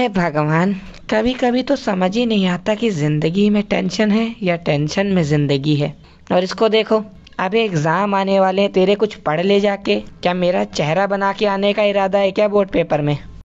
है भगवान कभी कभी तो समझ ही नहीं आता कि ज़िंदगी में टेंशन है या टेंशन में ज़िंदगी है और इसको देखो अभी एग्ज़ाम आने वाले हैं तेरे कुछ पढ़ ले जाके क्या मेरा चेहरा बना के आने का इरादा है क्या बोर्ड पेपर में